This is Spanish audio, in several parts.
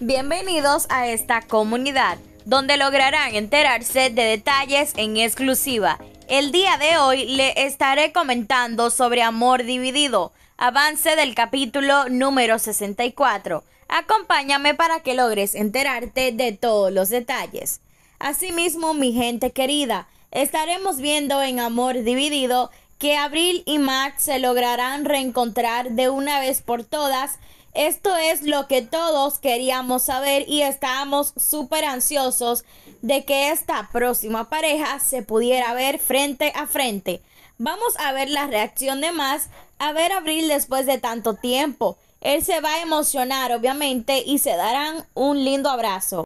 Bienvenidos a esta comunidad, donde lograrán enterarse de detalles en exclusiva. El día de hoy le estaré comentando sobre Amor Dividido, avance del capítulo número 64. Acompáñame para que logres enterarte de todos los detalles. Asimismo, mi gente querida, estaremos viendo en Amor Dividido que Abril y Max se lograrán reencontrar de una vez por todas esto es lo que todos queríamos saber y estábamos súper ansiosos de que esta próxima pareja se pudiera ver frente a frente. Vamos a ver la reacción de más a ver a Abril después de tanto tiempo. Él se va a emocionar, obviamente, y se darán un lindo abrazo.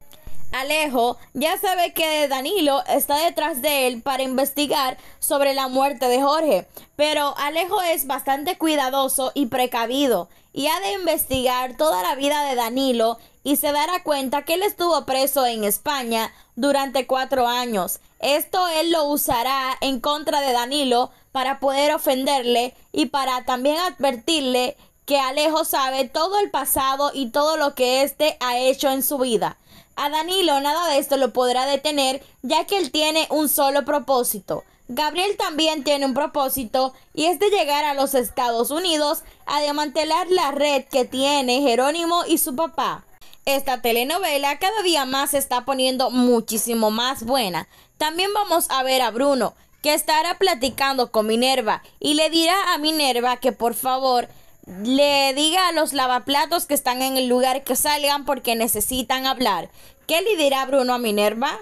Alejo ya sabe que Danilo está detrás de él para investigar sobre la muerte de Jorge, pero Alejo es bastante cuidadoso y precavido y ha de investigar toda la vida de Danilo y se dará cuenta que él estuvo preso en España durante cuatro años. Esto él lo usará en contra de Danilo para poder ofenderle y para también advertirle que Alejo sabe todo el pasado y todo lo que éste ha hecho en su vida. A Danilo nada de esto lo podrá detener ya que él tiene un solo propósito. Gabriel también tiene un propósito y es de llegar a los Estados Unidos a desmantelar la red que tiene Jerónimo y su papá. Esta telenovela cada día más se está poniendo muchísimo más buena. También vamos a ver a Bruno, que estará platicando con Minerva y le dirá a Minerva que por favor le diga a los lavaplatos que están en el lugar que salgan porque necesitan hablar. ¿Qué le dirá Bruno a Minerva?